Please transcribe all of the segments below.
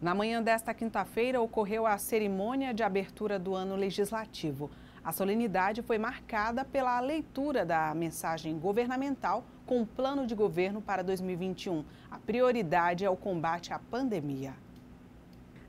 Na manhã desta quinta-feira ocorreu a cerimônia de abertura do ano legislativo. A solenidade foi marcada pela leitura da mensagem governamental com o plano de governo para 2021. A prioridade é o combate à pandemia.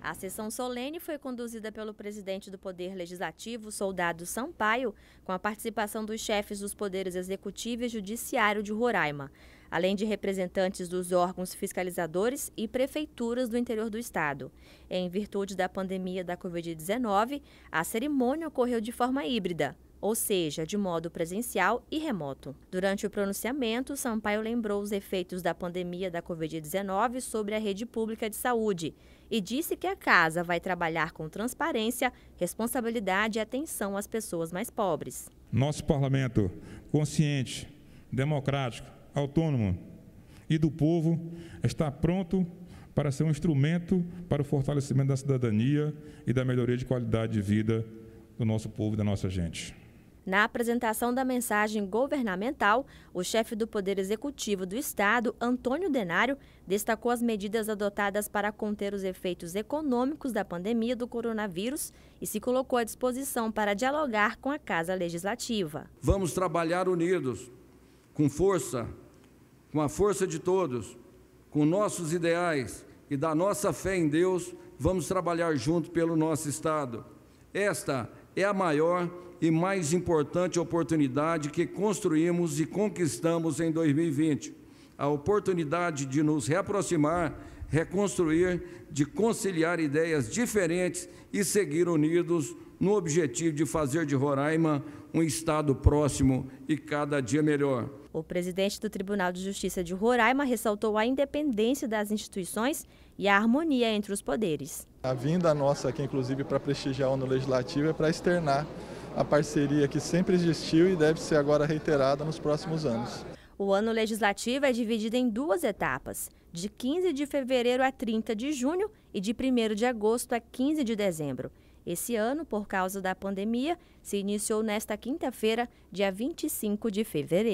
A sessão solene foi conduzida pelo presidente do Poder Legislativo, soldado Sampaio, com a participação dos chefes dos poderes executivo e judiciário de Roraima, além de representantes dos órgãos fiscalizadores e prefeituras do interior do estado. Em virtude da pandemia da Covid-19, a cerimônia ocorreu de forma híbrida ou seja, de modo presencial e remoto. Durante o pronunciamento, Sampaio lembrou os efeitos da pandemia da Covid-19 sobre a rede pública de saúde e disse que a casa vai trabalhar com transparência, responsabilidade e atenção às pessoas mais pobres. Nosso parlamento, consciente, democrático, autônomo e do povo, está pronto para ser um instrumento para o fortalecimento da cidadania e da melhoria de qualidade de vida do nosso povo e da nossa gente. Na apresentação da mensagem governamental, o chefe do Poder Executivo do Estado, Antônio Denário, destacou as medidas adotadas para conter os efeitos econômicos da pandemia do coronavírus e se colocou à disposição para dialogar com a Casa Legislativa. Vamos trabalhar unidos, com força, com a força de todos, com nossos ideais e da nossa fé em Deus, vamos trabalhar junto pelo nosso Estado. Esta é a maior e mais importante oportunidade que construímos e conquistamos em 2020. A oportunidade de nos reaproximar, reconstruir, de conciliar ideias diferentes e seguir unidos no objetivo de fazer de Roraima um estado próximo e cada dia melhor. O presidente do Tribunal de Justiça de Roraima ressaltou a independência das instituições e a harmonia entre os poderes. A vinda nossa aqui, inclusive, para prestigiar o ano legislativo é para externar a parceria que sempre existiu e deve ser agora reiterada nos próximos anos. O ano legislativo é dividido em duas etapas, de 15 de fevereiro a 30 de junho e de 1 de agosto a 15 de dezembro. Esse ano, por causa da pandemia, se iniciou nesta quinta-feira, dia 25 de fevereiro.